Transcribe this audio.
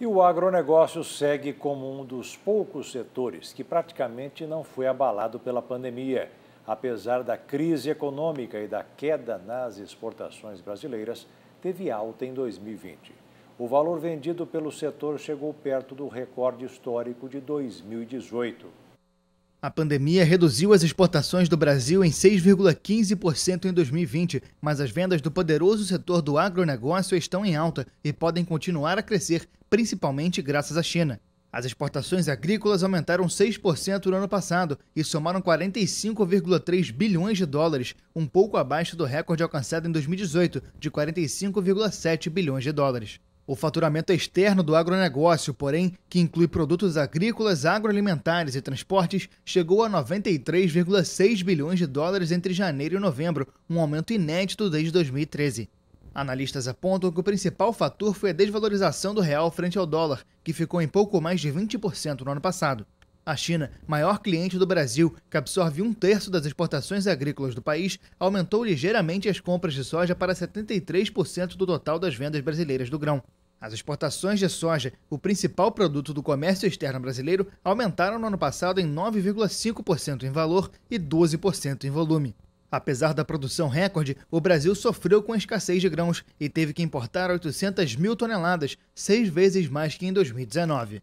E o agronegócio segue como um dos poucos setores que praticamente não foi abalado pela pandemia. Apesar da crise econômica e da queda nas exportações brasileiras, teve alta em 2020. O valor vendido pelo setor chegou perto do recorde histórico de 2018. A pandemia reduziu as exportações do Brasil em 6,15% em 2020, mas as vendas do poderoso setor do agronegócio estão em alta e podem continuar a crescer, principalmente graças à China. As exportações agrícolas aumentaram 6% no ano passado e somaram 45,3 bilhões de dólares, um pouco abaixo do recorde alcançado em 2018, de 45,7 bilhões de dólares. O faturamento é externo do agronegócio, porém, que inclui produtos agrícolas, agroalimentares e transportes, chegou a 93,6 bilhões de dólares entre janeiro e novembro, um aumento inédito desde 2013. Analistas apontam que o principal fator foi a desvalorização do real frente ao dólar, que ficou em pouco mais de 20% no ano passado. A China, maior cliente do Brasil, que absorve um terço das exportações agrícolas do país, aumentou ligeiramente as compras de soja para 73% do total das vendas brasileiras do grão. As exportações de soja, o principal produto do comércio externo brasileiro, aumentaram no ano passado em 9,5% em valor e 12% em volume. Apesar da produção recorde, o Brasil sofreu com a escassez de grãos e teve que importar 800 mil toneladas, seis vezes mais que em 2019.